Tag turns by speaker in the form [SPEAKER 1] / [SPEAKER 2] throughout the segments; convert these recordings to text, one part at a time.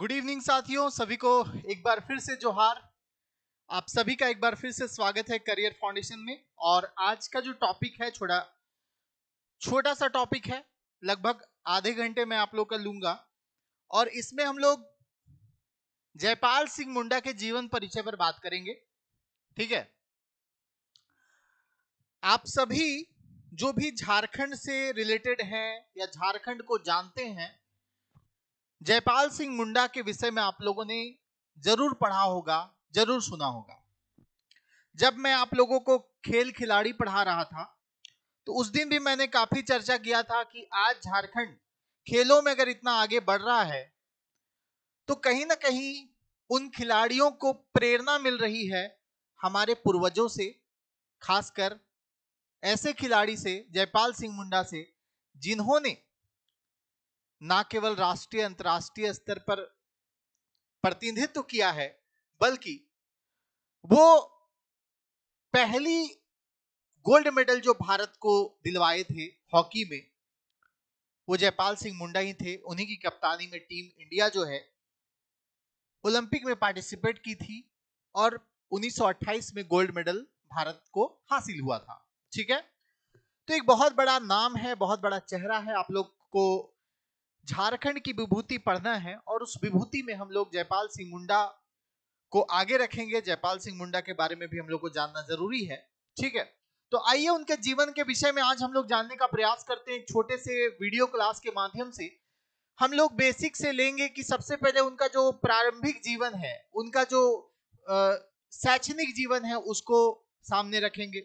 [SPEAKER 1] Good evening साथियों सभी को एक बार फिर से जोहार आप सभी का एक बार फिर से स्वागत है करियर फाउंडेशन में और आज का जो टॉपिक है छोटा छोटा सा टॉपिक है लगभग आधे घंटे में आप लोग का लूंगा और इसमें हम लोग जयपाल सिंह मुंडा के जीवन परिचय पर बात करेंगे ठीक है आप सभी जो भी झारखंड से रिलेटेड हैं या झारखंड को जानते हैं जयपाल सिंह मुंडा के विषय में आप लोगों ने जरूर पढ़ा होगा जरूर सुना होगा जब मैं आप लोगों को खेल खिलाड़ी पढ़ा रहा था तो उस दिन भी मैंने काफी चर्चा किया था कि आज झारखंड खेलों में अगर इतना आगे बढ़ रहा है तो कहीं ना कहीं उन खिलाड़ियों को प्रेरणा मिल रही है हमारे पूर्वजों से खासकर ऐसे खिलाड़ी से जयपाल सिंह मुंडा से जिन्होंने ना केवल राष्ट्रीय अंतर्राष्ट्रीय स्तर पर प्रतिनिधित्व किया है बल्कि वो पहली गोल्ड मेडल जो भारत को दिलवाए थे हॉकी में वो जयपाल सिंह मुंडा ही थे उन्हीं की कप्तानी में टीम इंडिया जो है ओलंपिक में पार्टिसिपेट की थी और 1928 में गोल्ड मेडल भारत को हासिल हुआ था ठीक है तो एक बहुत बड़ा नाम है बहुत बड़ा चेहरा है आप लोग को झारखंड की विभूति पढ़ना है और उस विभूति में हम लोग जयपाल सिंह मुंडा को आगे रखेंगे जयपाल सिंह मुंडा के बारे में भी हम लोग को जानना जरूरी है ठीक है तो आइए उनके जीवन के विषय में आज हम लोग जानने का प्रयास करते हैं छोटे से वीडियो क्लास के माध्यम से हम लोग बेसिक से लेंगे कि सबसे पहले उनका जो प्रारंभिक जीवन है उनका जो शैक्षणिक जीवन है उसको सामने रखेंगे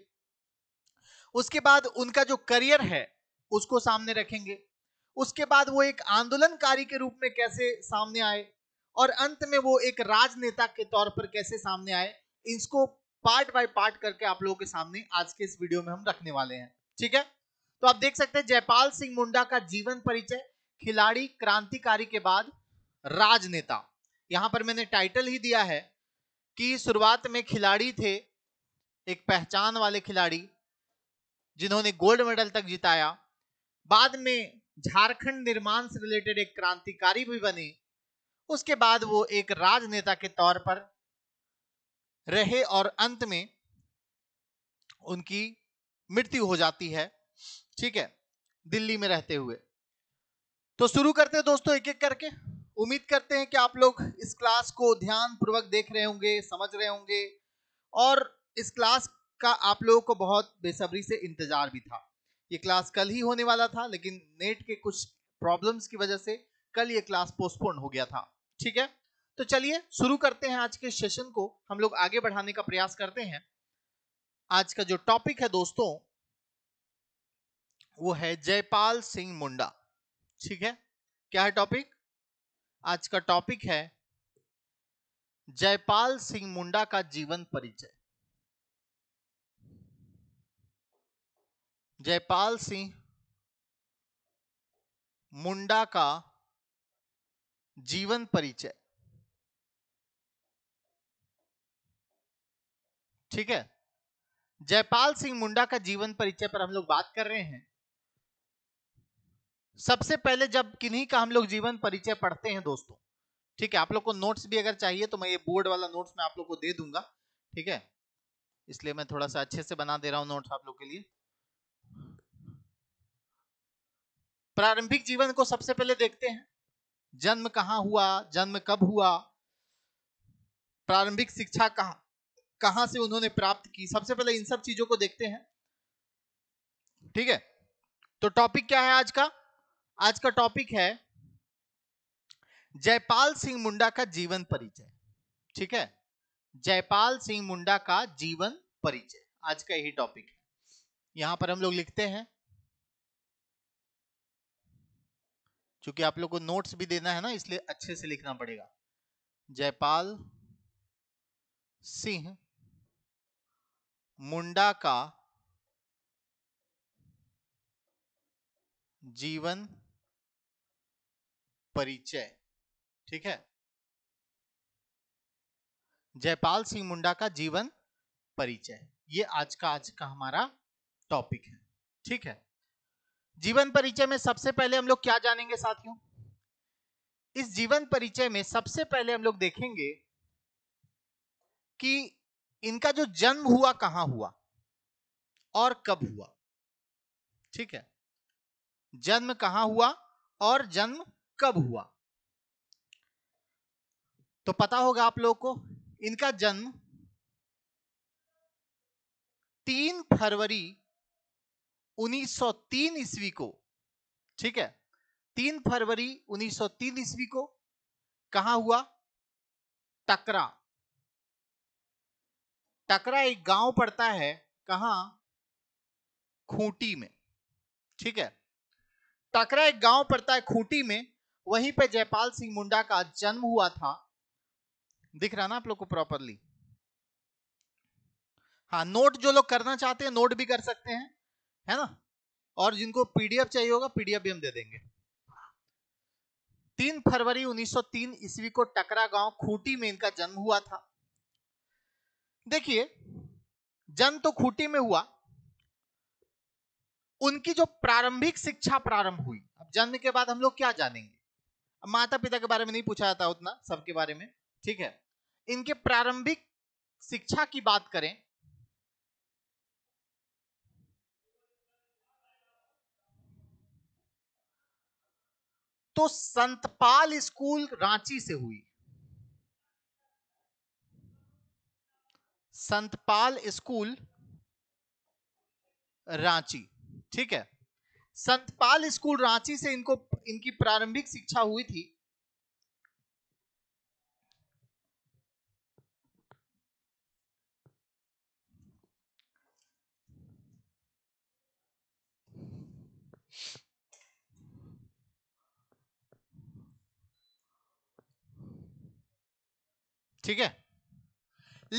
[SPEAKER 1] उसके बाद उनका जो करियर है उसको सामने रखेंगे उसके बाद वो एक आंदोलनकारी के रूप में कैसे सामने आए और अंत में वो एक राजनेता के तौर पर कैसे सामने आए इसको पार्ट बाय पार्ट करके आप लोगों के सामने आज के इस वीडियो में हम रखने वाले हैं ठीक है तो आप देख सकते हैं जयपाल सिंह मुंडा का जीवन परिचय खिलाड़ी क्रांतिकारी के बाद राजनेता यहां पर मैंने टाइटल ही दिया है कि शुरुआत में खिलाड़ी थे एक पहचान वाले खिलाड़ी जिन्होंने गोल्ड मेडल तक जिताया बाद में झारखंड निर्माण से रिलेटेड एक क्रांतिकारी भी बने उसके बाद वो एक राजनेता के तौर पर रहे और अंत में उनकी मृत्यु हो जाती है ठीक है दिल्ली में रहते हुए तो शुरू करते हैं दोस्तों एक एक करके उम्मीद करते हैं कि आप लोग इस क्लास को ध्यान पूर्वक देख रहे होंगे समझ रहे होंगे और इस क्लास का आप लोगों को बहुत बेसब्री से इंतजार भी था ये क्लास कल ही होने वाला था लेकिन नेट के कुछ प्रॉब्लम्स की वजह से कल ये क्लास पोस्टपोन हो गया था ठीक है तो चलिए शुरू करते हैं आज के सेशन को हम लोग आगे बढ़ाने का प्रयास करते हैं आज का जो टॉपिक है दोस्तों वो है जयपाल सिंह मुंडा ठीक है क्या है टॉपिक आज का टॉपिक है जयपाल सिंह मुंडा का जीवन परिचय जयपाल सिंह मुंडा का जीवन परिचय ठीक है जयपाल सिंह मुंडा का जीवन परिचय पर हम लोग बात कर रहे हैं सबसे पहले जब किन्हीं का हम लोग जीवन परिचय पढ़ते हैं दोस्तों ठीक है आप लोग को नोट्स भी अगर चाहिए तो मैं ये बोर्ड वाला नोट्स मैं आप लोग को दे दूंगा ठीक है इसलिए मैं थोड़ा सा अच्छे से बना दे रहा हूं नोट्स आप लोग के लिए प्रारंभिक जीवन को सबसे पहले देखते हैं जन्म कहाँ हुआ जन्म कब हुआ प्रारंभिक शिक्षा कहाँ कहाँ से उन्होंने प्राप्त की सबसे पहले इन सब चीजों को देखते हैं ठीक है तो टॉपिक क्या है आज का आज का टॉपिक है जयपाल सिंह मुंडा का जीवन परिचय ठीक है जयपाल सिंह मुंडा का जीवन परिचय आज का यही टॉपिक है यहां पर हम लोग लिखते हैं क्योंकि आप लोग को नोट्स भी देना है ना इसलिए अच्छे से लिखना पड़ेगा जयपाल सिंह मुंडा का जीवन परिचय ठीक है जयपाल सिंह मुंडा का जीवन परिचय ये आज का आज का हमारा टॉपिक है ठीक है जीवन परिचय में सबसे पहले हम लोग क्या जानेंगे साथियों इस जीवन परिचय में सबसे पहले हम लोग देखेंगे कि इनका जो जन्म हुआ कहां हुआ और कब हुआ ठीक है जन्म कहां हुआ और जन्म कब हुआ तो पता होगा आप लोगों को इनका जन्म तीन फरवरी 1903 ईस्वी को ठीक है तीन फरवरी 1903 ईस्वी को कहा हुआ टकरा टकरा एक गांव पड़ता है कहा खूंटी में ठीक है टकरा एक गांव पड़ता है खूंटी में वहीं पे जयपाल सिंह मुंडा का जन्म हुआ था दिख रहा ना आप लोग को प्रॉपरली हाँ नोट जो लोग करना चाहते हैं नोट भी कर सकते हैं है ना और जिनको पीडीएफ चाहिए होगा पीडीएफ भी हम दे देंगे तीन फरवरी 1903 ईस्वी को टकरा गांव खूटी में इनका जन्म हुआ था देखिए जन्म तो खूटी में हुआ उनकी जो प्रारंभिक शिक्षा प्रारंभ हुई अब जन्म के बाद हम लोग क्या जानेंगे अब माता पिता के बारे में नहीं पूछा जाता उतना सबके बारे में ठीक है इनके प्रारंभिक शिक्षा की बात करें तो संतपाल स्कूल रांची से हुई संतपाल स्कूल रांची ठीक है संतपाल स्कूल रांची से इनको इनकी प्रारंभिक शिक्षा हुई थी ठीक है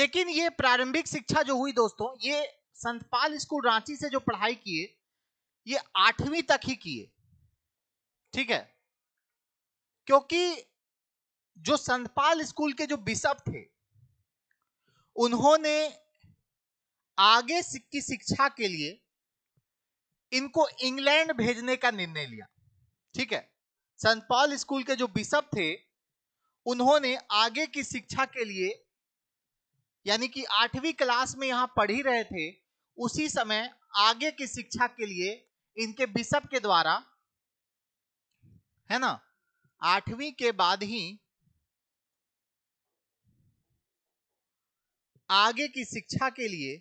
[SPEAKER 1] लेकिन ये प्रारंभिक शिक्षा जो हुई दोस्तों ये संतपाल स्कूल रांची से जो पढ़ाई किए ये आठवीं तक ही किए ठीक है क्योंकि जो संतपाल स्कूल के जो बिशप थे उन्होंने आगे की शिक्षा के लिए इनको इंग्लैंड भेजने का निर्णय लिया ठीक है संतपाल स्कूल के जो बिशप थे उन्होंने आगे की शिक्षा के लिए यानी कि आठवीं क्लास में यहां पढ़ ही रहे थे उसी समय आगे की शिक्षा के लिए इनके बिशप के द्वारा है ना आठवीं के बाद ही आगे की शिक्षा के लिए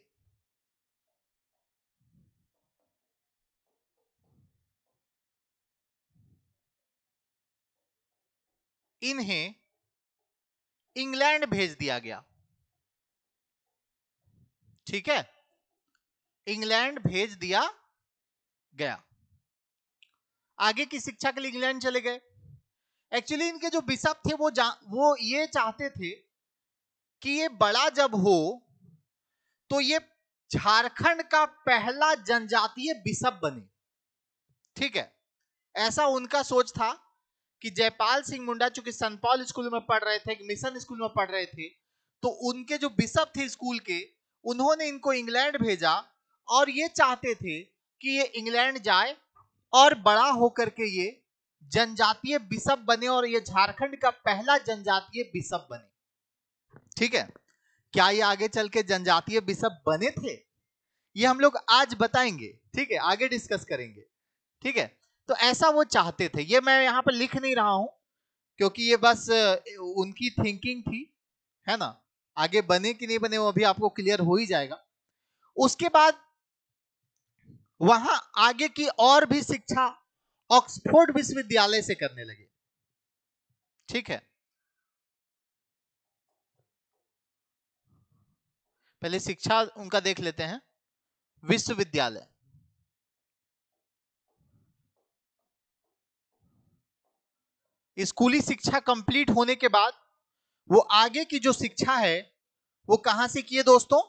[SPEAKER 1] इन्हें इंग्लैंड भेज दिया गया ठीक है इंग्लैंड भेज दिया गया आगे की शिक्षा के लिए इंग्लैंड चले गए एक्चुअली इनके जो बिशप थे वो वो ये चाहते थे कि ये बड़ा जब हो तो ये झारखंड का पहला जनजातीय बिशप बने ठीक है ऐसा उनका सोच था कि जयपाल सिंह मुंडा चूंकि संतपाल स्कूल में पढ़ रहे थे मिशन स्कूल में पढ़ रहे थे तो उनके जो बिशप थे स्कूल के उन्होंने इनको इंग्लैंड भेजा और ये चाहते थे कि ये इंग्लैंड जाए और बड़ा होकर के ये जनजातीय बिशप बने और ये झारखंड का पहला जनजातीय बिशप बने ठीक है क्या ये आगे चल के जनजातीय बिशप बने थे ये हम लोग आज बताएंगे ठीक है आगे डिस्कस करेंगे ठीक है तो ऐसा वो चाहते थे ये मैं यहाँ पर लिख नहीं रहा हूं क्योंकि ये बस उनकी थिंकिंग थी है ना आगे बने कि नहीं बने वो अभी आपको क्लियर हो ही जाएगा उसके बाद वहां आगे की और भी शिक्षा ऑक्सफोर्ड विश्वविद्यालय से करने लगे ठीक है पहले शिक्षा उनका देख लेते हैं विश्वविद्यालय स्कूली शिक्षा कंप्लीट होने के बाद वो आगे की जो शिक्षा है वो कहाँ से किए दोस्तों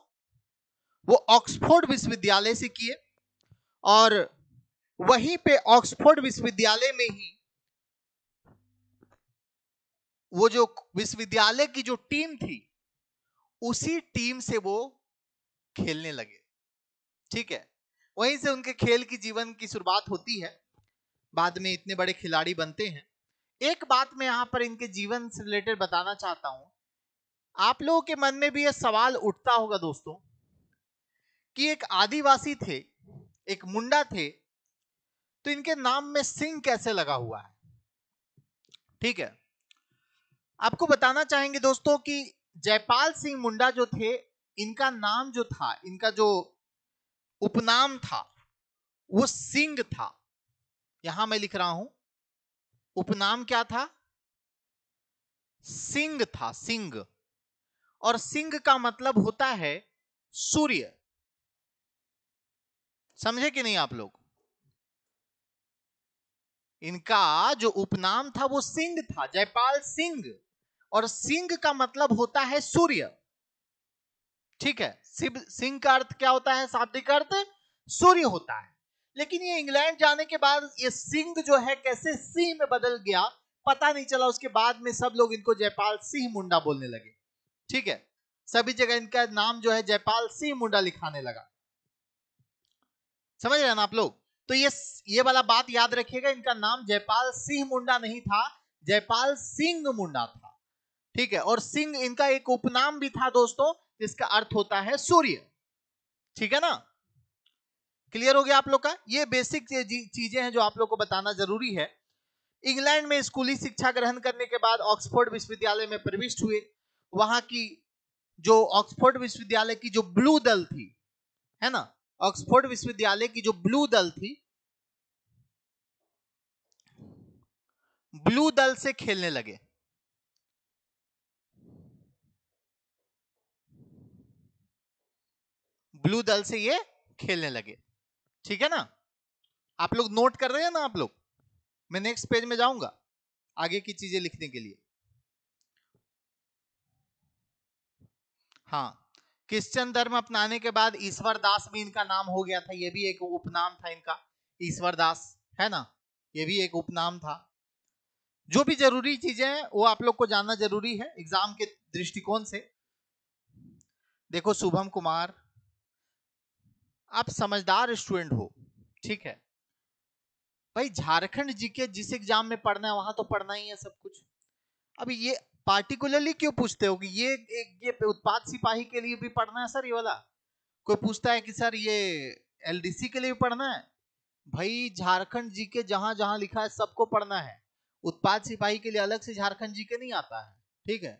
[SPEAKER 1] वो ऑक्सफोर्ड विश्वविद्यालय से किए और वहीं पे ऑक्सफोर्ड विश्वविद्यालय में ही वो जो विश्वविद्यालय की जो टीम थी उसी टीम से वो खेलने लगे ठीक है वहीं से उनके खेल की जीवन की शुरुआत होती है बाद में इतने बड़े खिलाड़ी बनते हैं एक बात मैं यहाँ पर इनके जीवन से रिलेटेड बताना चाहता हूँ आप लोगों के मन में भी यह सवाल उठता होगा दोस्तों कि एक आदिवासी थे एक मुंडा थे तो इनके नाम में सिंह कैसे लगा हुआ है ठीक है आपको बताना चाहेंगे दोस्तों कि जयपाल सिंह मुंडा जो थे इनका नाम जो था इनका जो उपनाम था वो सिंह था यहां मैं लिख रहा हूं उपनाम क्या था सिंह था सिंह और सिंह का मतलब होता है सूर्य समझे कि नहीं आप लोग इनका जो उपनाम था वो सिंह था जयपाल सिंह और सिंह का मतलब होता है सूर्य ठीक है शिव सिंह का अर्थ क्या होता है शाब्दिक अर्थ सूर्य होता है लेकिन ये इंग्लैंड जाने के बाद ये सिंह जो है कैसे सिंह में बदल गया पता नहीं चला उसके बाद में सब लोग इनको जयपाल सिंह मुंडा बोलने लगे ठीक है सभी जगह इनका नाम जो है जयपाल सिंह मुंडा लिखाने लगा समझ रहे ना आप लोग तो ये ये वाला बात याद रखिएगा इनका नाम जयपाल सिंह मुंडा नहीं था जयपाल सिंह मुंडा था ठीक है और सिंह इनका एक उपनाम भी था दोस्तों जिसका अर्थ होता है सूर्य ठीक है ना क्लियर हो गया आप लोग का ये बेसिक चीजें हैं जो आप लोग को बताना जरूरी है इंग्लैंड में स्कूली शिक्षा ग्रहण करने के बाद ऑक्सफोर्ड विश्वविद्यालय में प्रविष्ट हुए वहां की जो ऑक्सफोर्ड विश्वविद्यालय की जो ब्लू दल थी है ना ऑक्सफोर्ड विश्वविद्यालय की जो ब्लू दल थी ब्लू दल से खेलने लगे ब्लू दल से ये खेलने लगे ठीक है ना आप लोग नोट कर रहे हैं ना आप लोग मैं नेक्स्ट पेज में जाऊंगा आगे की चीजें लिखने के लिए हाँ क्रिश्चियन धर्म अपनाने के बाद ईश्वर दास भी इनका नाम हो गया था यह भी एक उपनाम था इनका ईश्वर दास है ना ये भी एक उपनाम था जो भी जरूरी चीजें हैं वो आप लोग को जानना जरूरी है एग्जाम के दृष्टिकोण से देखो शुभम कुमार आप समझदार स्टूडेंट हो ठीक है भाई झारखंड जीके जिस एग्जाम में पढ़ना है वहां तो पढ़ना ही है सब कुछ अब ये पार्टिकुलरली क्यों पूछते हो कि ये एक ये उत्पाद सिपाही के लिए भी पढ़ना है सर ये वाला कोई पूछता है कि सर ये एलडीसी के लिए भी पढ़ना है भाई झारखंड जी के जहां जहां लिखा है सबको पढ़ना है उत्पाद सिपाही के लिए अलग से झारखंड जी के नहीं आता है ठीक है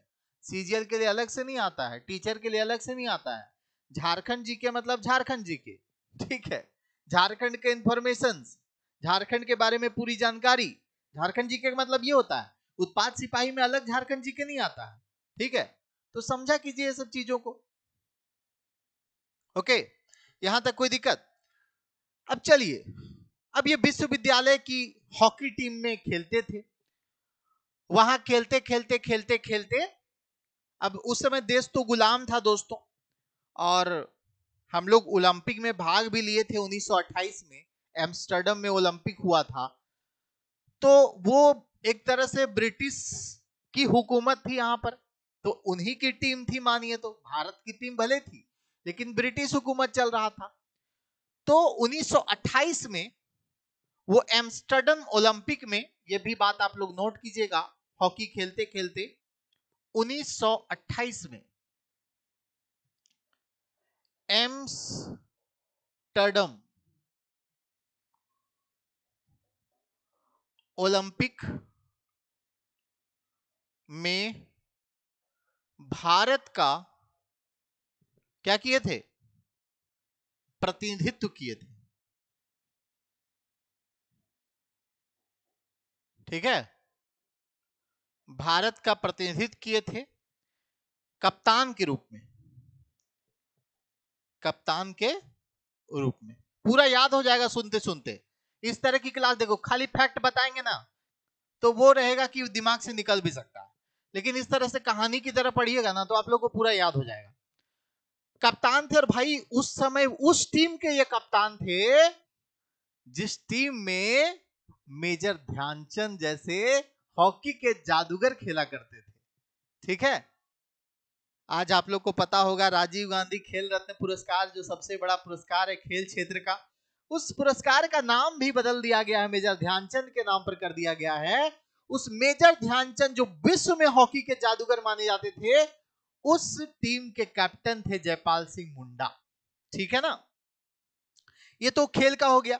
[SPEAKER 1] सीजीएल के लिए अलग से नहीं आता है टीचर के लिए अलग से नहीं आता है झारखंड जी के मतलब झारखंड जी के ठीक है झारखंड के इंफॉर्मेशन झारखंड के बारे में पूरी जानकारी झारखंड जी के मतलब ये होता है उत्पाद सिपाही में अलग झारखंड जी के नहीं आता है ठीक है तो समझा कीजिए सब चीजों को ओके यहां तक कोई दिक्कत अब चलिए अब ये विश्वविद्यालय की हॉकी टीम में खेलते थे वहां खेलते खेलते खेलते खेलते अब उस समय देश तो गुलाम था दोस्तों और हम लोग ओलंपिक में भाग भी लिए थे 1928 में एम्स्टर्डम में ओलंपिक हुआ था तो वो एक तरह से ब्रिटिश की हुकूमत थी यहाँ पर तो उन्हीं की टीम थी मानिए तो भारत की टीम भले थी लेकिन ब्रिटिश हुकूमत चल रहा था तो 1928 में वो एम्स्टर्डम ओलंपिक में ये भी बात आप लोग नोट कीजिएगा हॉकी खेलते खेलते 1928 में एम्स टर्डम ओलंपिक में भारत का क्या किए थे प्रतिनिधित्व किए थे ठीक है भारत का प्रतिनिधित्व किए थे कप्तान के रूप में कप्तान के रूप में पूरा याद हो जाएगा सुनते सुनते इस तरह की क्लास देखो खाली फैक्ट बताएंगे ना तो वो रहेगा कि दिमाग से निकल भी सकता है लेकिन इस तरह से कहानी की तरह पढ़िएगा ना तो आप लोग को पूरा याद हो जाएगा कप्तान थे और भाई उस समय उस टीम के ये कप्तान थे जिस टीम में मेजर ध्यानचंद जैसे हॉकी के जादूगर खेला करते थे ठीक है आज आप लोग को पता होगा राजीव गांधी खेल रत्न पुरस्कार जो सबसे बड़ा पुरस्कार है खेल क्षेत्र का उस पुरस्कार का नाम भी बदल दिया गया है मेजर ध्यानचंद के नाम पर कर दिया गया है उस मेजर ध्यानचंद जो विश्व में हॉकी के जादूगर माने जाते थे उस टीम के कैप्टन थे जयपाल सिंह मुंडा ठीक है ना ये तो खेल का हो गया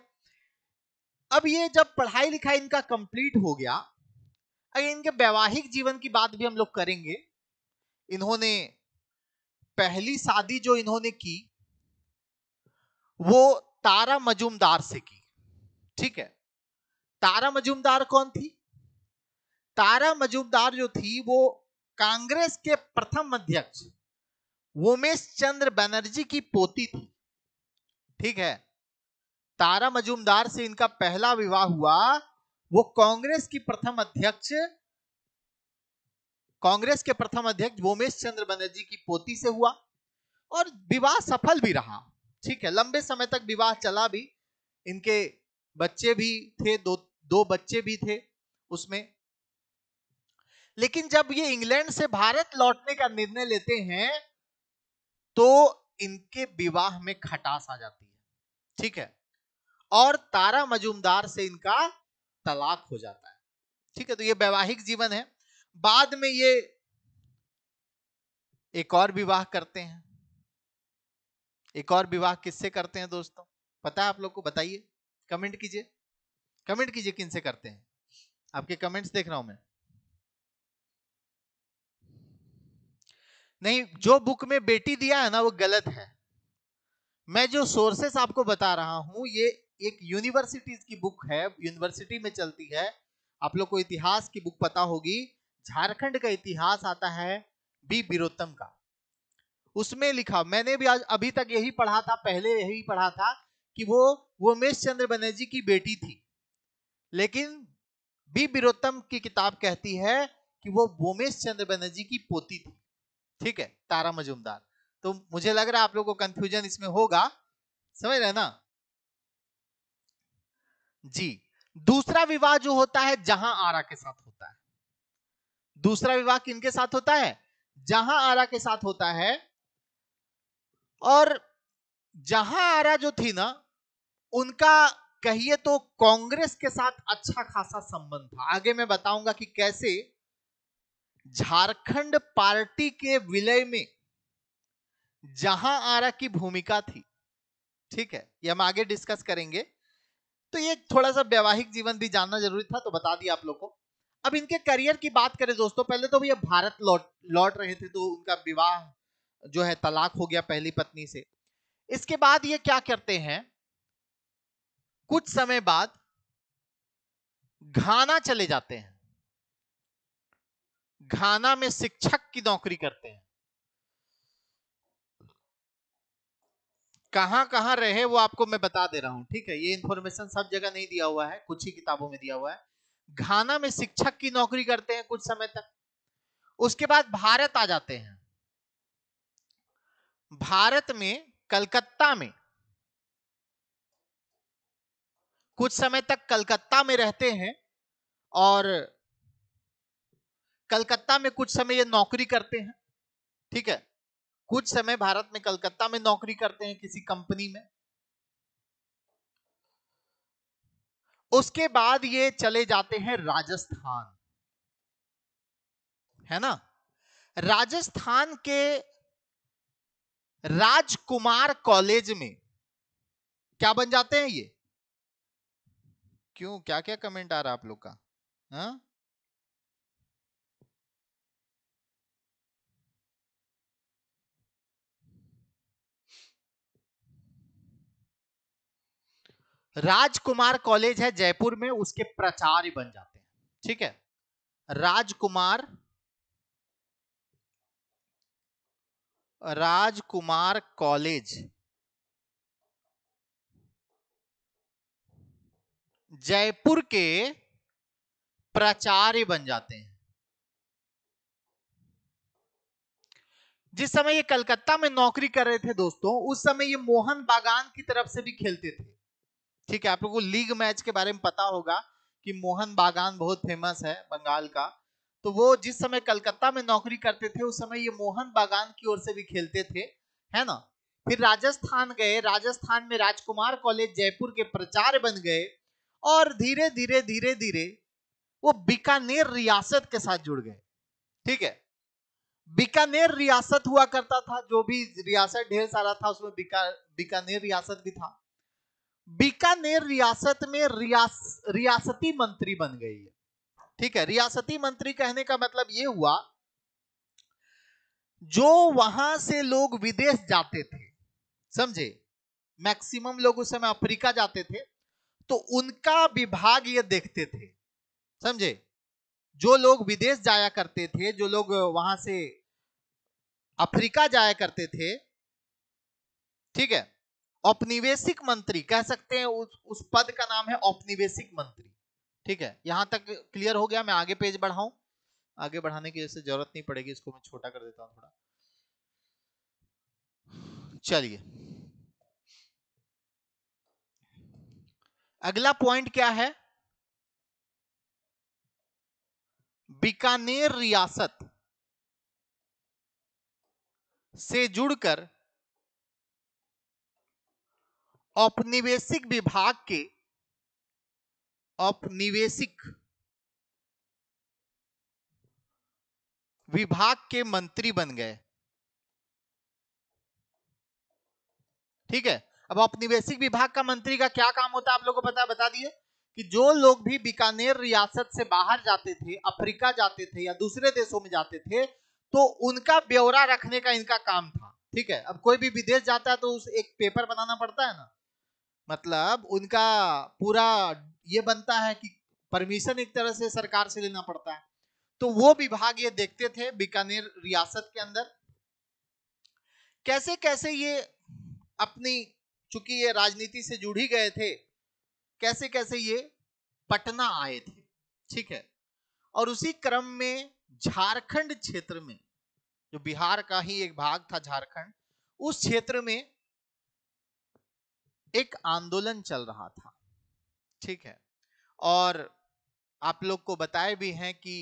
[SPEAKER 1] अब ये जब पढ़ाई लिखाई इनका कंप्लीट हो गया अगर इनके वैवाहिक जीवन की बात भी हम लोग करेंगे इन्होंने पहली शादी जो इन्होंने की वो तारा मजूमदार से की ठीक है तारा मजूमदार कौन थी तारा मजूमदार जो थी वो कांग्रेस के प्रथम अध्यक्ष वोमेश चंद्र बनर्जी की पोती थी ठीक है तारा मजूमदार से इनका पहला विवाह हुआ वो कांग्रेस की प्रथम अध्यक्ष कांग्रेस के प्रथम अध्यक्ष बोमेश चंद्र बनर्जी की पोती से हुआ और विवाह सफल भी रहा ठीक है लंबे समय तक विवाह चला भी इनके बच्चे भी थे दो दो बच्चे भी थे उसमें लेकिन जब ये इंग्लैंड से भारत लौटने का निर्णय लेते हैं तो इनके विवाह में खटास आ जाती है ठीक है और तारा मजूमदार से इनका तलाक हो जाता है ठीक है तो ये वैवाहिक जीवन है बाद में ये एक और विवाह करते हैं एक और विवाह किससे करते हैं दोस्तों पता है आप लोग को बताइए कमेंट कीजिए कमेंट कीजिए किनसे करते हैं आपके कमेंट्स देख रहा हूं मैं नहीं जो बुक में बेटी दिया है ना वो गलत है मैं जो सोर्सेस आपको बता रहा हूं ये एक यूनिवर्सिटीज की बुक है यूनिवर्सिटी में चलती है आप लोग को इतिहास की बुक पता होगी झारखंड का इतिहास आता है बी बीरोत्तम का उसमें लिखा मैंने भी आज अभी तक यही पढ़ा था पहले यही पढ़ा था कि वो वोमेश चंद्र बनर्जी की बेटी थी लेकिन बी बीरोत्तम की किताब कहती है कि वो उमेश चंद्र बनर्जी की पोती थी ठीक है तारा मजुमदार तो मुझे लग रहा है आप लोगों को कंफ्यूजन इसमें होगा समझ रहे ना जी दूसरा विवाह जो होता है जहां आरा के साथ होता है दूसरा विवाह किनके साथ होता है जहां आरा के साथ होता है और जहां आरा जो थी ना उनका कहिए तो कांग्रेस के साथ अच्छा खासा संबंध था आगे मैं बताऊंगा कि कैसे झारखंड पार्टी के विलय में जहां आरा की भूमिका थी ठीक है ये हम आगे डिस्कस करेंगे तो ये थोड़ा सा वैवाहिक जीवन भी जानना जरूरी था तो बता दिया आप लोग को अब इनके करियर की बात करें दोस्तों पहले तो भैया भारत लौट लौट रहे थे तो उनका विवाह जो है तलाक हो गया पहली पत्नी से इसके बाद ये क्या करते हैं कुछ समय बाद घाना चले जाते हैं घाना में शिक्षक की नौकरी करते हैं कहां कहां रहे वो आपको मैं बता दे रहा हूं ठीक है ये इंफॉर्मेशन सब जगह नहीं दिया हुआ है कुछ ही किताबों में दिया हुआ है घाना में शिक्षक की नौकरी करते हैं कुछ समय तक उसके बाद भारत आ जाते हैं भारत में कलकत्ता में कुछ समय तक कलकत्ता में रहते हैं और कलकत्ता में कुछ समय ये नौकरी करते हैं ठीक है कुछ समय भारत में कलकत्ता में नौकरी करते हैं किसी कंपनी में उसके बाद ये चले जाते हैं राजस्थान है ना राजस्थान के राजकुमार कॉलेज में क्या बन जाते हैं ये क्यों क्या क्या कमेंट आ रहा है आप लोग का हा? राजकुमार कॉलेज है जयपुर में उसके प्राचार्य बन जाते हैं ठीक है राजकुमार राजकुमार कॉलेज जयपुर के प्राचार्य बन जाते हैं जिस समय ये कलकत्ता में नौकरी कर रहे थे दोस्तों उस समय ये मोहन बागान की तरफ से भी खेलते थे ठीक है आप लोगों को लीग मैच के बारे में पता होगा कि मोहन बागान बहुत फेमस है बंगाल का तो वो जिस समय कलकत्ता में नौकरी करते थे उस समय ये मोहन बागान की ओर से भी खेलते थे है ना फिर राजस्थान गए राजस्थान में राजकुमार कॉलेज जयपुर के प्रचार बन गए और धीरे धीरे धीरे धीरे वो बीकानेर रियासत के साथ जुड़ गए ठीक है बीकानेर रियासत हुआ करता था जो भी रियासत ढेर सारा था उसमें बीका बीकानेर रियासत भी था बीकानेर रियासत में रियास, रियासती मंत्री बन गई है ठीक है रियासती मंत्री कहने का मतलब यह हुआ जो वहां से लोग विदेश जाते थे समझे मैक्सिमम लोग उस समय अफ्रीका जाते थे तो उनका विभाग ये देखते थे समझे जो लोग विदेश जाया करते थे जो लोग वहां से अफ्रीका जाया करते थे ठीक है औपनिवेशिक मंत्री कह सकते हैं उस, उस पद का नाम है औपनिवेशिक मंत्री ठीक है यहां तक क्लियर हो गया मैं आगे पेज बढ़ाऊं आगे बढ़ाने की जैसे जरूरत नहीं पड़ेगी इसको मैं छोटा कर देता हूं थोड़ा चलिए अगला पॉइंट क्या है बीकानेर रियासत से जुड़कर औपनिवेशिक विभाग के औपनिवेशिक विभाग के मंत्री बन गए ठीक है अब औपनिवेशिक विभाग का मंत्री का क्या काम होता है आप लोगों को पता बता दिए कि जो लोग भी बीकानेर रियासत से बाहर जाते थे अफ्रीका जाते थे या दूसरे देशों में जाते थे तो उनका ब्यौरा रखने का इनका काम था ठीक है अब कोई भी विदेश जाता है तो उस एक पेपर बनाना पड़ता है ना मतलब उनका पूरा ये बनता है कि परमिशन एक तरह से सरकार से लेना पड़ता है तो वो विभाग ये देखते थे बीकानेर रियासत के अंदर कैसे कैसे ये अपनी चूंकि ये राजनीति से जुड़ ही गए थे कैसे कैसे ये पटना आए थे ठीक है और उसी क्रम में झारखंड क्षेत्र में जो बिहार का ही एक भाग था झारखंड उस क्षेत्र में एक आंदोलन चल रहा था ठीक है और आप लोग को बताए भी हैं कि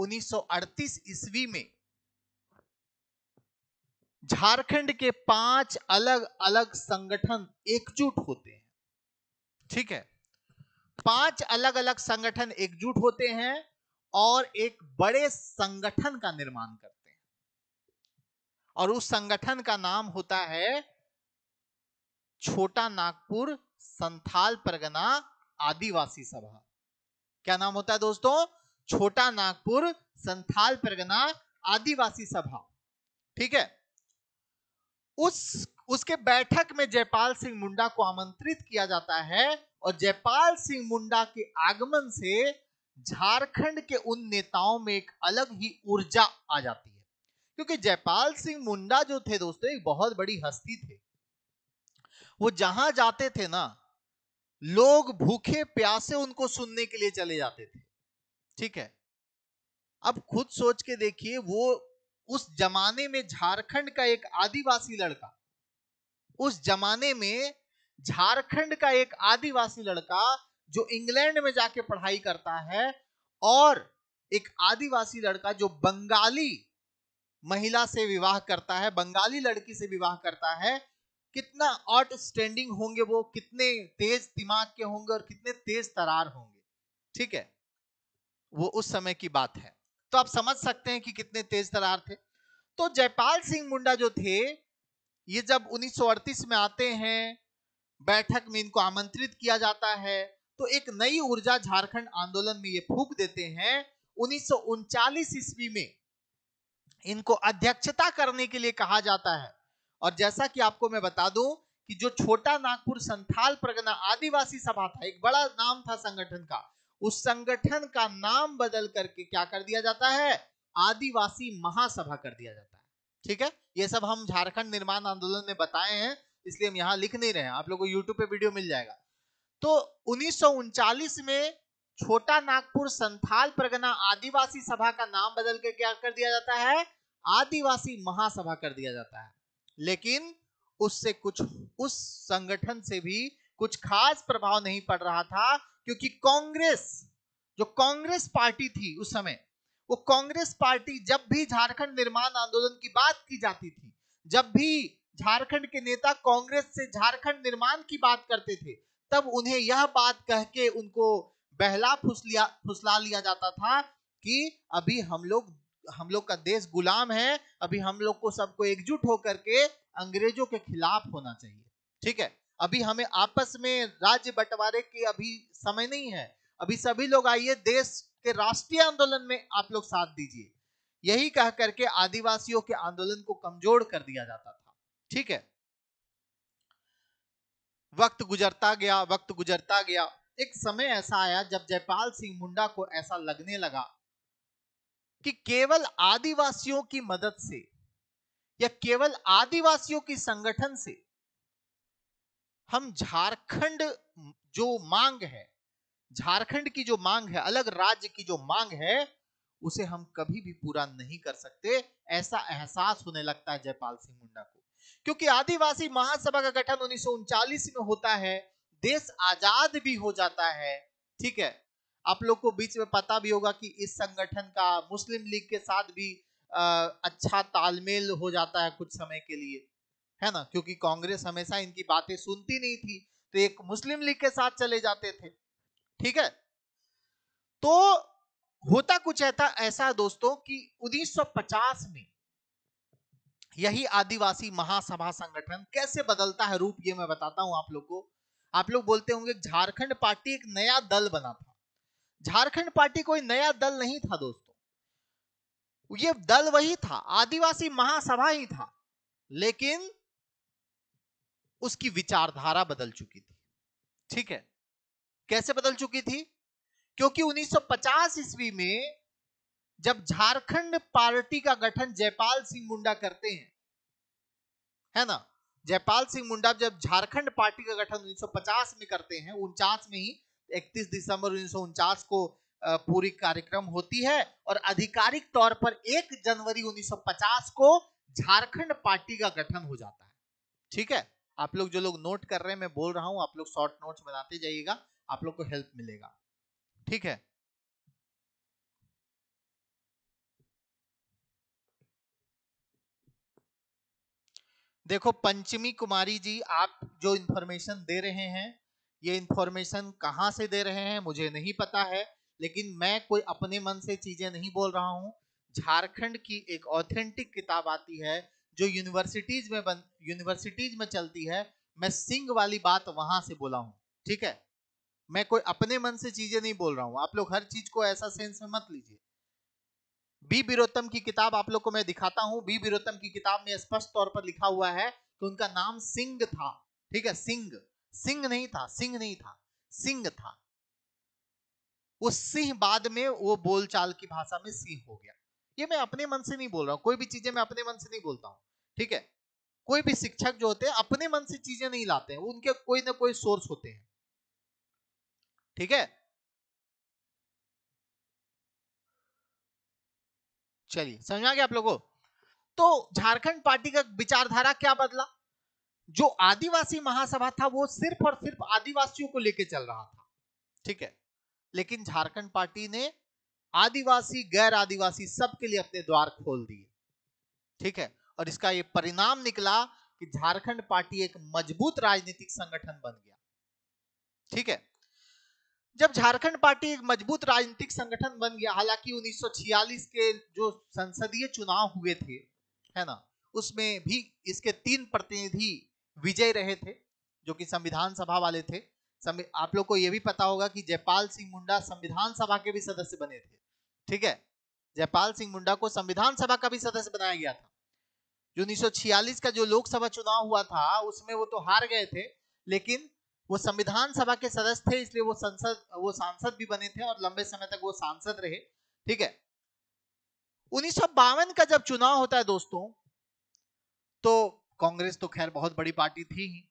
[SPEAKER 1] 1938 ईस्वी में झारखंड के पांच अलग अलग संगठन एकजुट होते हैं ठीक है पांच अलग अलग संगठन एकजुट होते हैं और एक बड़े संगठन का निर्माण करते हैं और उस संगठन का नाम होता है छोटा नागपुर संथाल परगना आदिवासी सभा क्या नाम होता है दोस्तों छोटा नागपुर संथाल परगना आदिवासी सभा ठीक है उस उसके बैठक में जयपाल सिंह मुंडा को आमंत्रित किया जाता है और जयपाल सिंह मुंडा के आगमन से झारखंड के उन नेताओं में एक अलग ही ऊर्जा आ जाती है क्योंकि जयपाल सिंह मुंडा जो थे दोस्तों एक बहुत बड़ी हस्ती थे वो जहां जाते थे ना लोग भूखे प्यासे उनको सुनने के लिए चले जाते थे ठीक है अब खुद सोच के देखिए वो उस जमाने में झारखंड का एक आदिवासी लड़का उस जमाने में झारखंड का एक आदिवासी लड़का जो इंग्लैंड में जाके पढ़ाई करता है और एक आदिवासी लड़का जो बंगाली महिला से विवाह करता है बंगाली लड़की से विवाह करता है कितना आउटस्टैंडिंग होंगे वो कितने तेज दिमाग के होंगे और कितने तेज तरार होंगे ठीक है वो उस समय की बात है तो आप समझ सकते हैं कि कितने तेज तरार थे तो जयपाल सिंह मुंडा जो थे ये जब 1938 में आते हैं बैठक में इनको आमंत्रित किया जाता है तो एक नई ऊर्जा झारखंड आंदोलन में ये फूक देते हैं उन्नीस ईस्वी में इनको अध्यक्षता करने के लिए कहा जाता है और जैसा कि आपको मैं बता दू कि जो छोटा नागपुर संथाल प्रगना आदिवासी सभा था एक बड़ा नाम था संगठन का उस संगठन का नाम बदल करके क्या कर दिया जाता है आदिवासी महासभा कर दिया जाता है ठीक है ये सब हम झारखंड निर्माण आंदोलन में बताए हैं इसलिए हम यहाँ लिख नहीं रहे हैं आप लोगों को यूट्यूब पे वीडियो मिल जाएगा तो उन्नीस में छोटा नागपुर संथाल प्रगना आदिवासी सभा का नाम बदल के क्या कर दिया जाता है आदिवासी महासभा कर दिया जाता है लेकिन उससे कुछ उस संगठन से भी कुछ खास प्रभाव नहीं पड़ रहा था क्योंकि कांग्रेस जो कांग्रेस पार्टी थी उस समय वो कांग्रेस पार्टी जब भी झारखंड निर्माण आंदोलन की बात की जाती थी जब भी झारखंड के नेता कांग्रेस से झारखंड निर्माण की बात करते थे तब उन्हें यह बात कह के उनको बहला फुसलिया फुसला लिया जाता था कि अभी हम लोग हम लोग का देश गुलाम है अभी हम लोग को सबको एकजुट होकर के अंग्रेजों के खिलाफ होना चाहिए ठीक है अभी हमें आपस में राज्य बंटवारे की अभी समय नहीं है अभी सभी लोग आइए देश के राष्ट्रीय आंदोलन में आप लोग साथ दीजिए यही कह करके आदिवासियों के आंदोलन को कमजोर कर दिया जाता था ठीक है वक्त गुजरता गया वक्त गुजरता गया एक समय ऐसा आया जब जयपाल सिंह मुंडा को ऐसा लगने लगा कि केवल आदिवासियों की मदद से या केवल आदिवासियों की संगठन से हम झारखंड जो मांग है झारखंड की जो मांग है अलग राज्य की जो मांग है उसे हम कभी भी पूरा नहीं कर सकते ऐसा एहसास होने लगता है जयपाल सिंह मुंडा को क्योंकि आदिवासी महासभा का गठन उन्नीस में होता है देश आजाद भी हो जाता है ठीक है आप लोग को बीच में पता भी होगा कि इस संगठन का मुस्लिम लीग के साथ भी आ, अच्छा तालमेल हो जाता है कुछ समय के लिए है ना क्योंकि कांग्रेस हमेशा इनकी बातें सुनती नहीं थी तो एक मुस्लिम लीग के साथ चले जाते थे ठीक है तो होता कुछ ऐसा ऐसा दोस्तों कि 1950 में यही आदिवासी महासभा संगठन कैसे बदलता है रूप ये मैं बताता हूं आप लोग को आप लोग बोलते होंगे झारखंड पार्टी एक नया दल बना था झारखंड पार्टी कोई नया दल नहीं था दोस्तों ये दल वही था आदिवासी महासभा ही था लेकिन उसकी विचारधारा बदल चुकी थी ठीक है कैसे बदल चुकी थी क्योंकि 1950 ईस्वी में जब झारखंड पार्टी का गठन जयपाल सिंह मुंडा करते हैं है ना जयपाल सिंह मुंडा जब झारखंड पार्टी का गठन 1950 में करते हैं उनचास में ही 31 दिसंबर उन्नीस को पूरी कार्यक्रम होती है और आधिकारिक तौर पर 1 जनवरी 1950 को झारखंड पार्टी का गठन हो जाता है ठीक है आप लोग जो लोग नोट कर रहे हैं मैं बोल रहा हूं आप लोग शॉर्ट नोट बनाते जाइएगा आप लोग को हेल्प मिलेगा ठीक है देखो पंचमी कुमारी जी आप जो इंफॉर्मेशन दे रहे हैं ये इंफॉर्मेशन कहाँ से दे रहे हैं मुझे नहीं पता है लेकिन मैं कोई अपने मन से चीजें नहीं बोल रहा हूँ झारखंड की एक ऑथेंटिक किताब आती है जो यूनिवर्सिटीज में बन यूनिवर्सिटीज में चलती है मैं सिंह वाली बात वहां से बोला हूँ ठीक है मैं कोई अपने मन से चीजें नहीं बोल रहा हूँ आप लोग हर चीज को ऐसा सेंस में मत लीजिए बी बीरोत्तम की किताब आप लोग को मैं दिखाता हूँ बी बीरोत्तम की किताब में स्पष्ट तौर पर लिखा हुआ है कि उनका नाम सिंह था ठीक है सिंह सिंह नहीं था सिंह नहीं था सिंह था वो सिंह बाद में वो बोलचाल की भाषा में सिंह हो गया ये मैं अपने मन से नहीं बोल रहा हूँ कोई भी चीजें मैं अपने मन से नहीं बोलता हूँ ठीक है कोई भी शिक्षक जो होते हैं अपने मन से चीजें नहीं लाते हैं उनके कोई ना कोई सोर्स होते हैं ठीक है चलिए समझ आ गया आप लोगों तो झारखंड पार्टी का विचारधारा क्या बदला जो आदिवासी महासभा था वो सिर्फ और सिर्फ आदिवासियों को लेके चल रहा था ठीक है लेकिन झारखंड पार्टी ने आदिवासी गैर आदिवासी सबके लिए अपने द्वार खोल दिए ठीक है और इसका ये परिणाम निकला कि झारखंड पार्टी एक मजबूत राजनीतिक संगठन बन गया ठीक है जब झारखंड पार्टी एक मजबूत राजनीतिक संगठन बन गया हालांकि 1946 के जो संसदीय चुनाव हुए थे है ना उसमें भी इसके तीन प्रतिनिधि विजय रहे थे जो कि संविधान सभा वाले थे आप लोग को यह भी पता होगा कि जयपाल सिंह मुंडा संविधान सभा के भी सदस्य बने थे ठीक है जयपाल सिंह मुंडा को संविधान सभा का भी सदस्य बनाया गया था जो 1946 का जो लोकसभा चुनाव हुआ था उसमें वो तो हार गए थे लेकिन वो संविधान सभा के सदस्य थे इसलिए वो संसद वो सांसद भी बने थे और लंबे समय तक वो सांसद रहे ठीक है उन्नीस का जब चुनाव होता है दोस्तों तो कांग्रेस तो खैर बहुत बड़ी पार्टी थी ही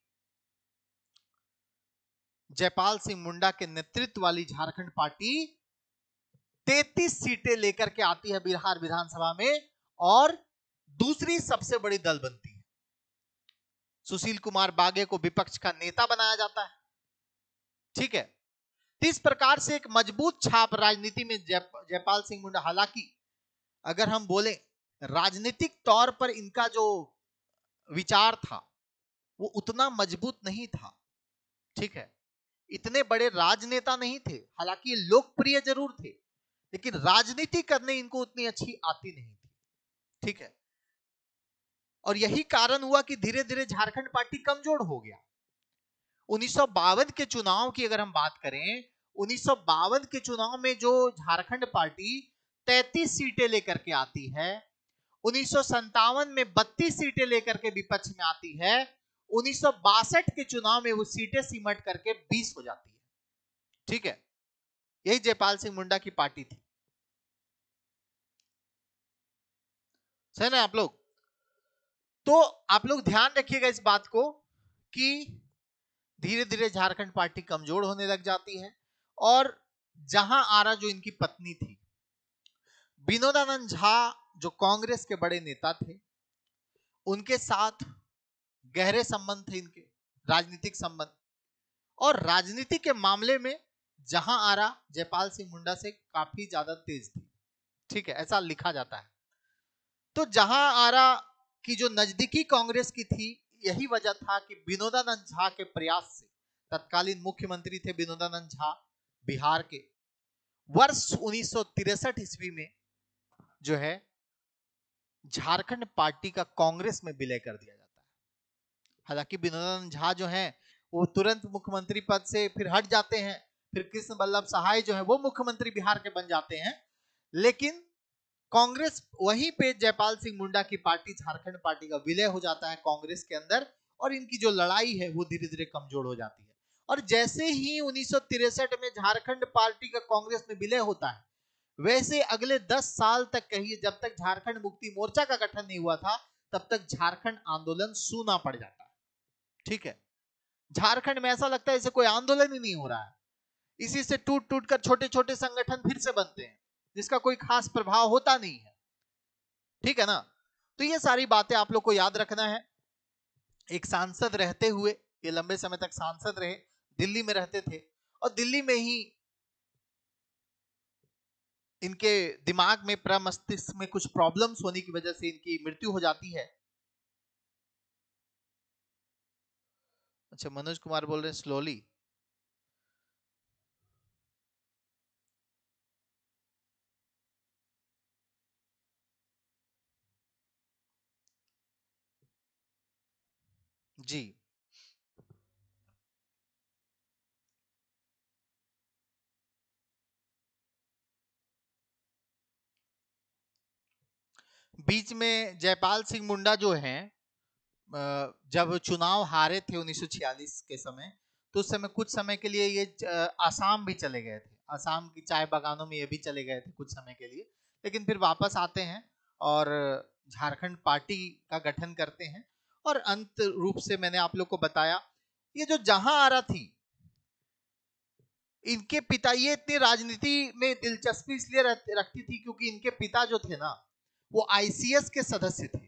[SPEAKER 1] जयपाल सिंह मुंडा के नेतृत्व वाली झारखंड पार्टी 33 सीटें लेकर के आती है बिहार विधानसभा में और दूसरी सबसे बड़ी दल बनती है सुशील कुमार बागे को विपक्ष का नेता बनाया जाता है ठीक है इस प्रकार से एक मजबूत छाप राजनीति में जयपाल सिंह मुंडा हालांकि अगर हम बोले राजनीतिक तौर पर इनका जो विचार था वो उतना मजबूत नहीं था ठीक है इतने बड़े राजनेता नहीं थे हालांकि लोकप्रिय जरूर थे लेकिन राजनीति करने इनको उतनी अच्छी आती नहीं थी ठीक है और यही कारण हुआ कि धीरे धीरे झारखंड पार्टी कमजोर हो गया उन्नीस के चुनाव की अगर हम बात करें उन्नीस के चुनाव में जो झारखंड पार्टी 33 सीटें लेकर के आती है उन्नीस में 32 सीटें लेकर के विपक्ष में आती है उन्नीस के चुनाव में वो सीटें सिमट करके 20 हो जाती है ठीक है यही जयपाल सिंह मुंडा की पार्टी थी सही ना आप लोग तो आप लोग ध्यान रखिएगा इस बात को कि धीरे धीरे झारखंड पार्टी कमजोर होने लग जाती है और जहां आरा जो इनकी पत्नी थी विनोदानंद झा जो कांग्रेस के बड़े नेता थे उनके साथ गहरे संबंध थे इनके राजनीतिक संबंध और राजनीति के मामले में जहां आरा जयपाल सिंह मुंडा से काफी ज्यादा तेज थी ठीक है ऐसा लिखा जाता है तो जहां आरा की जो नजदीकी कांग्रेस की थी यही वजह था कि विनोदानंद झा के प्रयास से तत्कालीन मुख्यमंत्री थे विनोदानंद झा बिहार के वर्ष उन्नीस ईस्वी में जो है झारखंड पार्टी का कांग्रेस में विलय कर दिया जाता है हालांकि विनोदन झा जो है वो तुरंत मुख्यमंत्री पद से फिर हट जाते हैं फिर कृष्ण बल्लभ सहाय जो है वो मुख्यमंत्री बिहार के बन जाते हैं लेकिन कांग्रेस वहीं पे जयपाल सिंह मुंडा की पार्टी झारखंड पार्टी का विलय हो जाता है कांग्रेस के अंदर और इनकी जो लड़ाई है वो धीरे धीरे कमजोर हो जाती है और जैसे ही उन्नीस में झारखंड पार्टी का कांग्रेस में विलय होता है वैसे अगले दस साल तक कहिए जब तक झारखंड मुक्ति मोर्चा का गठन नहीं हुआ था तब तक झारखंड आंदोलन सूना पड़ जाता ठीक है झारखंड में ऐसा लगता है इसे कोई आंदोलन ही नहीं हो रहा है इसी से टूट टूट कर छोटे छोटे संगठन फिर से बनते हैं जिसका कोई खास प्रभाव होता नहीं है ठीक है ना तो ये सारी बातें आप लोग को याद रखना है एक सांसद रहते हुए ये लंबे समय तक सांसद रहे दिल्ली में रहते थे और दिल्ली में ही इनके दिमाग में प्रमस्तिष्क में कुछ प्रॉब्लम्स होने की वजह से इनकी मृत्यु हो जाती है अच्छा मनोज कुमार बोल रहे हैं स्लोली जी बीच में जयपाल सिंह मुंडा जो हैं जब चुनाव हारे थे 1946 के समय तो उस समय कुछ समय के लिए ये आसाम भी चले गए थे आसाम की चाय बागानों में ये भी चले गए थे कुछ समय के लिए लेकिन फिर वापस आते हैं और झारखंड पार्टी का गठन करते हैं और अंत रूप से मैंने आप लोग को बताया ये जो जहां आ रहा थी इनके पिता ये इतनी राजनीति में दिलचस्पी इसलिए रखती थी क्योंकि इनके पिता जो थे ना वो आईसीएस के सदस्य थे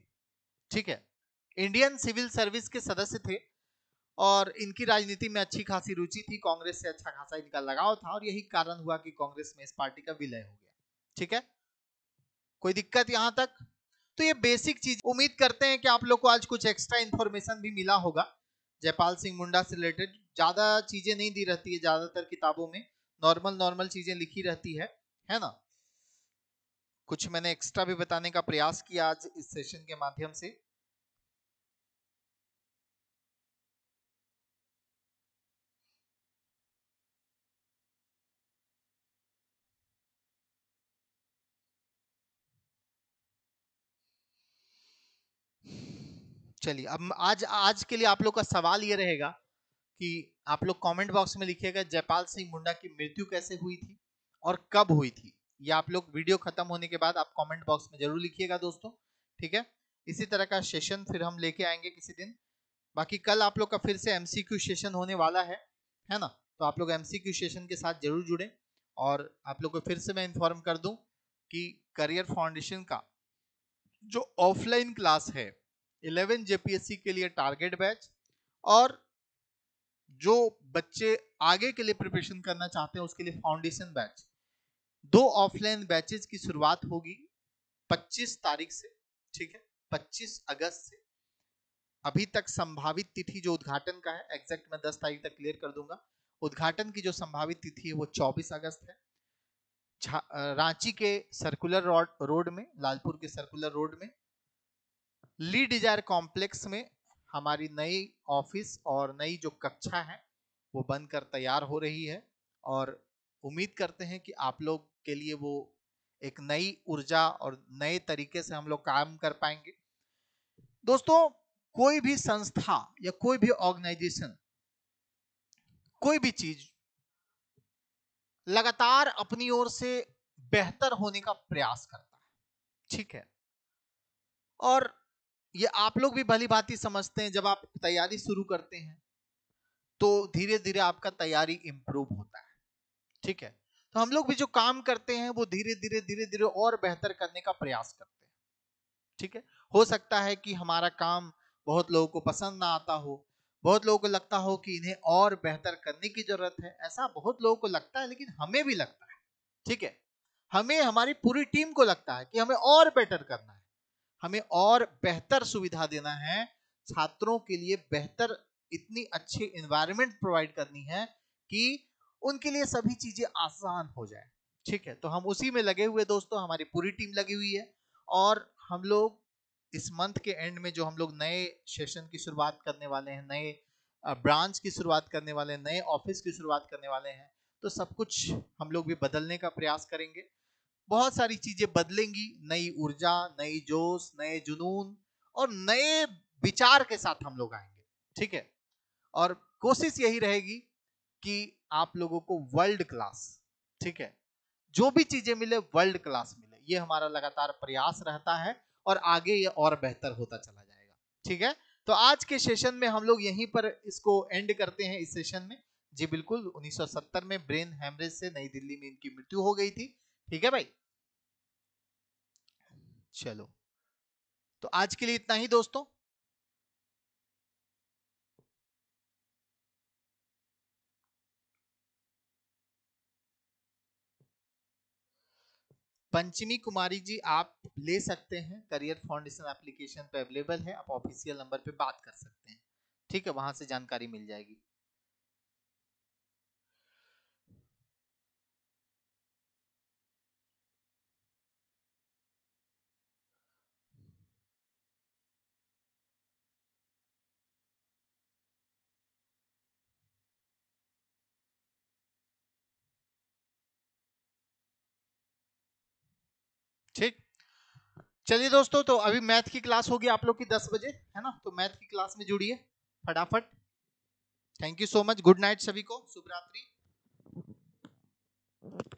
[SPEAKER 1] ठीक है इंडियन सिविल सर्विस के सदस्य थे और इनकी राजनीति में अच्छी खासी रुचि थी कांग्रेस से अच्छा खासा इनका लगाव था और यही कारण हुआ कि कांग्रेस में इस पार्टी का विलय हो गया ठीक है कोई दिक्कत यहां तक तो ये बेसिक चीज उम्मीद करते हैं कि आप लोग को आज कुछ एक्स्ट्रा इन्फॉर्मेशन भी मिला होगा जयपाल सिंह मुंडा से रिलेटेड ज्यादा चीजें नहीं दी रहती है ज्यादातर किताबों में नॉर्मल नॉर्मल चीजें लिखी रहती है है ना कुछ मैंने एक्स्ट्रा भी बताने का प्रयास किया आज इस सेशन के माध्यम से चलिए अब आज आज के लिए आप लोग का सवाल ये रहेगा कि आप लोग कमेंट बॉक्स में लिखिएगा जयपाल सिंह मुंडा की मृत्यु कैसे हुई थी और कब हुई थी या आप लोग वीडियो खत्म होने के बाद आप कमेंट बॉक्स में जरूर लिखिएगा दोस्तों ठीक है इसी तरह का सेशन फिर हम लेके आएंगे किसी दिन बाकी कल आप लोग का फिर से क्यू सेशन होने वाला है है ना तो आप लोग एमसीक्यू सेशन के साथ जरूर जुड़े और आप लोग को फिर से मैं इन्फॉर्म कर दूँ कि करियर फाउंडेशन का जो ऑफलाइन क्लास है इलेवन जेपीएससी के लिए टारगेट बैच और जो बच्चे आगे के लिए प्रिपरेशन करना चाहते हैं उसके लिए फाउंडेशन बैच दो ऑफलाइन बैचेज की शुरुआत होगी 25 तारीख से ठीक है 25 अगस्त से अभी तक संभावित तिथि जो उद्घाटन का है एग्जैक्ट मैं 10 तारीख तक क्लियर कर दूंगा उद्घाटन की जो संभावित तिथि है वो 24 अगस्त है रांची के सर्कुलर रोड रोड में लालपुर के सर्कुलर रोड में ली डिजायर कॉम्प्लेक्स में हमारी नई ऑफिस और नई जो कक्षा है वो बनकर तैयार हो रही है और उम्मीद करते हैं कि आप लोग के लिए वो एक नई ऊर्जा और नए तरीके से हम लोग काम कर पाएंगे दोस्तों कोई भी संस्था या कोई भी ऑर्गेनाइजेशन कोई भी चीज लगातार अपनी ओर से बेहतर होने का प्रयास करता है ठीक है और ये आप लोग भी भली भांति समझते हैं जब आप तैयारी शुरू करते हैं तो धीरे धीरे आपका तैयारी इंप्रूव होता है ठीक है तो हम लोग भी जो काम करते हैं वो धीरे धीरे धीरे धीरे और बेहतर करने का प्रयास करते हैं ठीक है हो सकता है कि हमारा काम बहुत लोगों को पसंद ना आता हो बहुत लोगों को लगता हो कि इन्हें और बेहतर करने की जरूरत है ऐसा बहुत लोगों को लगता है लेकिन हमें भी लगता है ठीक है हमें हमारी पूरी टीम को लगता है कि हमें और बेटर करना है हमें और बेहतर सुविधा देना है छात्रों के लिए बेहतर इतनी अच्छी इन्वायरमेंट प्रोवाइड करनी है कि उनके लिए सभी चीजें आसान हो जाए ठीक है तो हम उसी में लगे हुए दोस्तों हमारी पूरी टीम लगी हुई है और हम लोग इस मंथ के एंड में जो हम लोग नए सेशन की शुरुआत करने वाले हैं नए ब्रांच की शुरुआत करने वाले हैं नए ऑफिस की शुरुआत करने वाले हैं तो सब कुछ हम लोग भी बदलने का प्रयास करेंगे बहुत सारी चीजें बदलेंगी नई ऊर्जा नई जोश नए जुनून और नए विचार के साथ हम लोग आएंगे ठीक है और कोशिश यही रहेगी कि आप लोगों को वर्ल्ड क्लास ठीक है जो भी चीजें मिले वर्ल्ड क्लास मिले ये हमारा लगातार प्रयास रहता है और आगे ये और बेहतर होता चला जाएगा ठीक है तो आज के सेशन में हम लोग यहीं पर इसको एंड करते हैं इस सेशन में जी बिल्कुल 1970 में ब्रेन हेमरेज से नई दिल्ली में इनकी मृत्यु हो गई थी ठीक है भाई चलो तो आज के लिए इतना ही दोस्तों पंचमी कुमारी जी आप ले सकते हैं करियर फाउंडेशन एप्लीकेशन पे अवेलेबल है आप ऑफिशियल नंबर पे बात कर सकते हैं ठीक है वहां से जानकारी मिल जाएगी चलिए दोस्तों तो अभी मैथ की क्लास होगी आप लोग की दस बजे है ना तो मैथ की क्लास में जुड़िए फटाफट thank you so much good night सभी को शुभ रात्रि